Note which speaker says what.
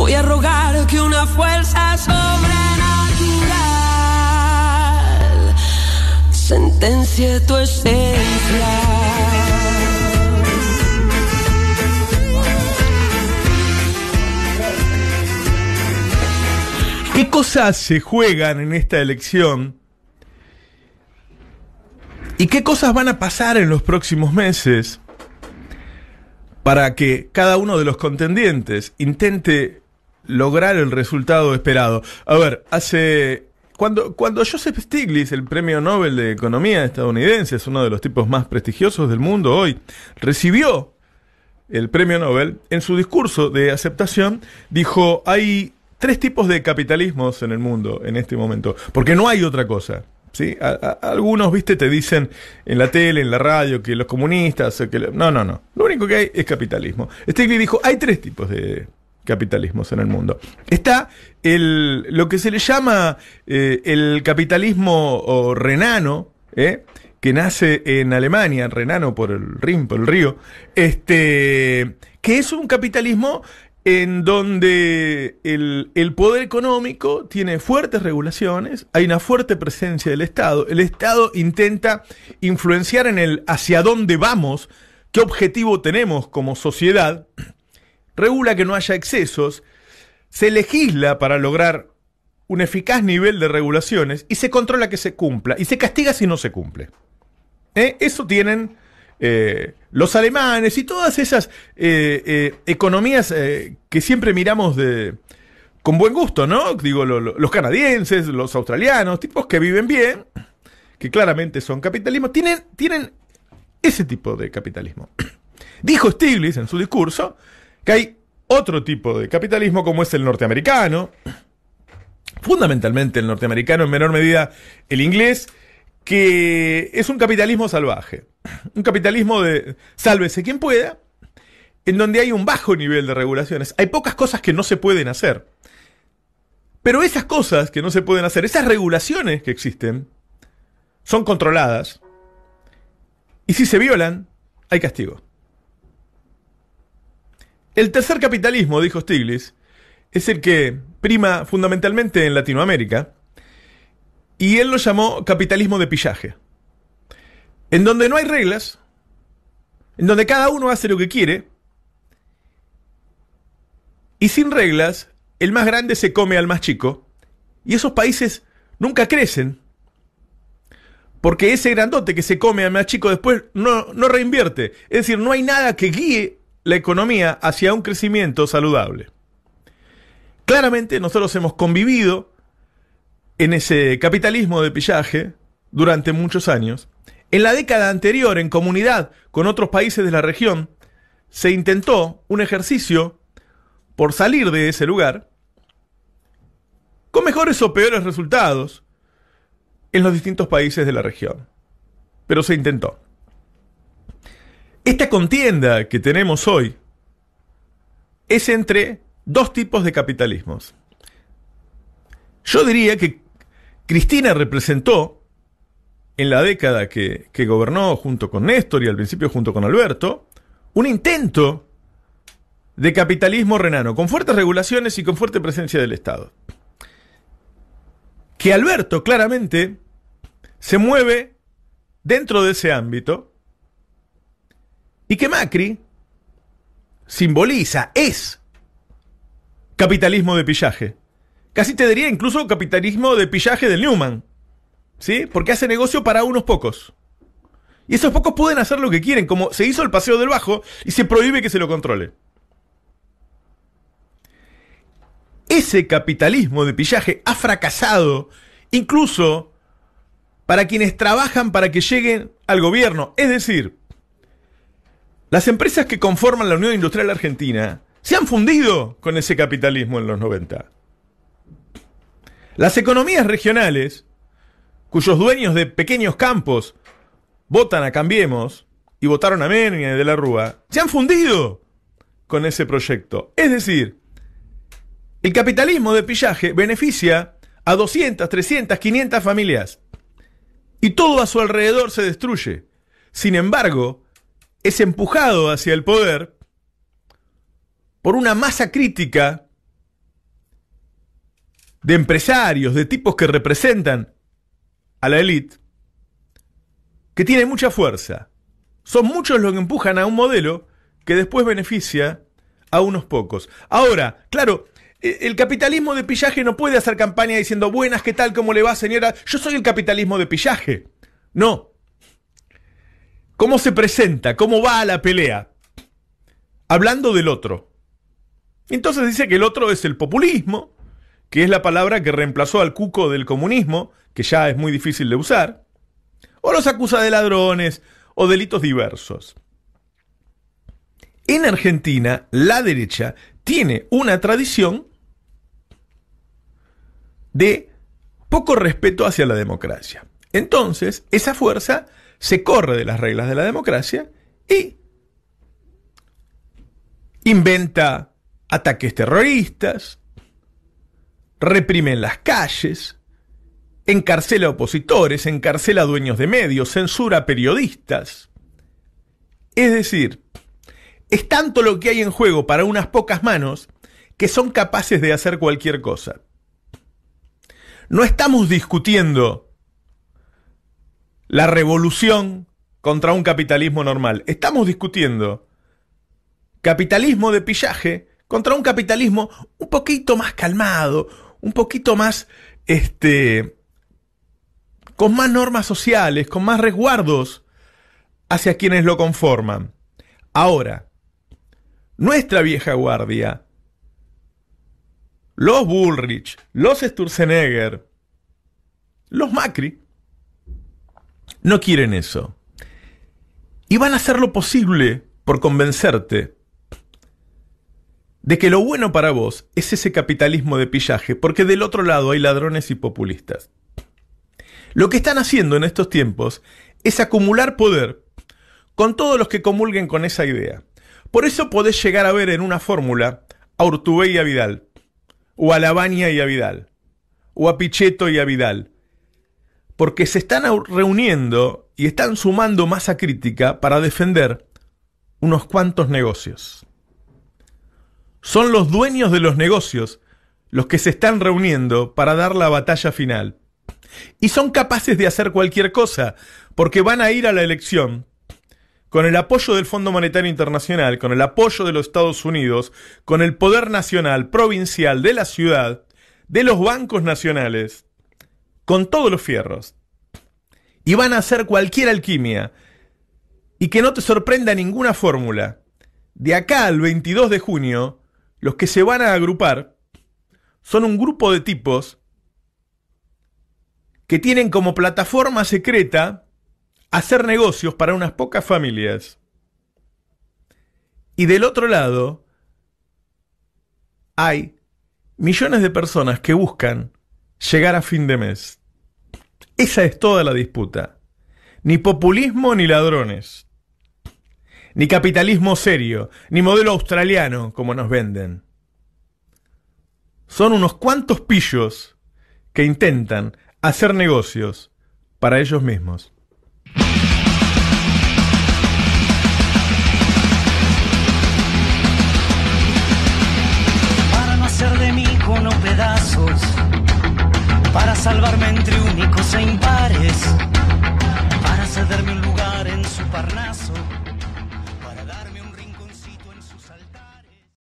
Speaker 1: Voy a rogar que una fuerza sobrenatural sentencie tu esencia. ¿Qué cosas se juegan en esta elección? ¿Y qué cosas van a pasar en los próximos meses para que cada uno de los contendientes intente lograr el resultado esperado. A ver, hace cuando, cuando Joseph Stiglitz, el premio Nobel de Economía estadounidense, es uno de los tipos más prestigiosos del mundo hoy, recibió el premio Nobel, en su discurso de aceptación dijo, hay tres tipos de capitalismos en el mundo en este momento, porque no hay otra cosa. ¿sí? algunos, viste, te dicen en la tele, en la radio, que los comunistas... Que No, no, no. Lo único que hay es capitalismo. Stiglitz dijo, hay tres tipos de capitalismos en el mundo. Está el, lo que se le llama eh, el capitalismo renano, eh, que nace en Alemania, Renano, por el por el río, este, que es un capitalismo en donde el, el, poder económico tiene fuertes regulaciones, hay una fuerte presencia del Estado, el Estado intenta influenciar en el hacia dónde vamos, qué objetivo tenemos como sociedad, regula que no haya excesos, se legisla para lograr un eficaz nivel de regulaciones y se controla que se cumpla y se castiga si no se cumple. ¿Eh? Eso tienen eh, los alemanes y todas esas eh, economías que siempre miramos de, con buen gusto, ¿no? Digo, los canadienses, los australianos, tipos que viven bien, que claramente son capitalismo, tienen, tienen ese tipo de capitalismo. Dijo Stiglitz en su discurso que hay otro tipo de capitalismo como es el norteamericano, fundamentalmente el norteamericano, en menor medida el inglés, que es un capitalismo salvaje, un capitalismo de sálvese quien pueda, en donde hay un bajo nivel de regulaciones, hay pocas cosas que no se pueden hacer. Pero esas cosas que no se pueden hacer, esas regulaciones que existen, son controladas. Y si se violan, hay castigo. El tercer capitalismo, dijo Stiglitz, es el que prima fundamentalmente en Latinoamérica, y él lo llamó capitalismo de pillaje, en donde no hay reglas, en donde cada uno hace lo que quiere, y sin reglas, el más grande se come al más chico, y esos países nunca crecen, porque ese grandote que se come al más chico después no, no reinvierte, es decir, no hay nada que guíe la economía hacia un crecimiento saludable. Claramente nosotros hemos convivido en ese capitalismo de pillaje durante muchos años. En la década anterior, en comunidad con otros países de la región, se intentó un ejercicio por salir de ese lugar, con mejores o peores resultados en los distintos países de la región. Pero se intentó. Esta contienda que tenemos hoy es entre dos tipos de capitalismos. Yo diría que Cristina representó, en la década que, que gobernó junto con Néstor y al principio junto con Alberto, un intento de capitalismo renano, con fuertes regulaciones y con fuerte presencia del Estado. Que Alberto claramente se mueve dentro de ese ámbito y que Macri simboliza, es capitalismo de pillaje. Casi te diría incluso capitalismo de pillaje del Newman. ¿Sí? Porque hace negocio para unos pocos. Y esos pocos pueden hacer lo que quieren, como se hizo el paseo del bajo y se prohíbe que se lo controle. Ese capitalismo de pillaje ha fracasado incluso para quienes trabajan para que lleguen al gobierno. Es decir, las empresas que conforman la Unión Industrial Argentina se han fundido con ese capitalismo en los 90. Las economías regionales, cuyos dueños de pequeños campos votan a Cambiemos y votaron a Menem y de la Rúa, se han fundido con ese proyecto. Es decir, el capitalismo de pillaje beneficia a 200, 300, 500 familias y todo a su alrededor se destruye. Sin embargo, es empujado hacia el poder por una masa crítica de empresarios, de tipos que representan a la élite, que tiene mucha fuerza. Son muchos los que empujan a un modelo que después beneficia a unos pocos. Ahora, claro, e, el capitalismo de pillaje no puede hacer campaña diciendo, buenas, ¿qué tal? ¿Cómo le va, señora? Yo soy el capitalismo de pillaje. No, ¿Cómo se presenta? ¿Cómo va a la pelea? Hablando del otro. Entonces dice que el otro es el populismo, que es la palabra que reemplazó al cuco del comunismo, que ya es muy difícil de usar, o los acusa de ladrones o delitos diversos. En Argentina, la derecha tiene una tradición de poco respeto hacia la democracia. Entonces, esa fuerza se corre de las reglas de la democracia y inventa ataques terroristas, reprime en las calles, encarcela a opositores, encarcela a dueños de medios, censura a periodistas. Es decir, es tanto lo que hay en juego para unas pocas manos que son capaces de hacer cualquier cosa. No estamos discutiendo la revolución contra un capitalismo normal. Estamos discutiendo capitalismo de pillaje contra un capitalismo un poquito más calmado, un poquito más, este, con más normas sociales, con más resguardos hacia quienes lo conforman. Ahora, nuestra vieja guardia, los Bullrich, los Sturzenegger, los Macri, no quieren eso. Y van a hacer lo posible por convencerte de que lo bueno para vos es ese capitalismo de pillaje, porque del otro lado hay ladrones y populistas. Lo que están haciendo en estos tiempos es acumular poder con todos los que comulguen con esa idea. Por eso podés llegar a ver en una fórmula a Urtubey y a Vidal, o a Labaña y a Vidal, o a Pichetto y a Vidal, porque se están reuniendo y están sumando masa crítica para defender unos cuantos negocios. Son los dueños de los negocios los que se están reuniendo para dar la batalla final. Y son capaces de hacer cualquier cosa, porque van a ir a la elección con el apoyo del Fondo Monetario Internacional, con el apoyo de los Estados Unidos, con el poder nacional, provincial, de la ciudad, de los bancos nacionales, con todos los fierros y van a hacer cualquier alquimia y que no te sorprenda ninguna fórmula. De acá al 22 de junio, los que se van a agrupar son un grupo de tipos que tienen como plataforma secreta hacer negocios para unas pocas familias. Y del otro lado, hay millones de personas que buscan llegar a fin de mes. Esa es toda la disputa. Ni populismo ni ladrones. Ni capitalismo serio, ni modelo australiano, como nos venden. Son unos cuantos pillos que intentan hacer negocios para ellos mismos. salvarme entre únicos e impares, para cederme un lugar en su parnaso.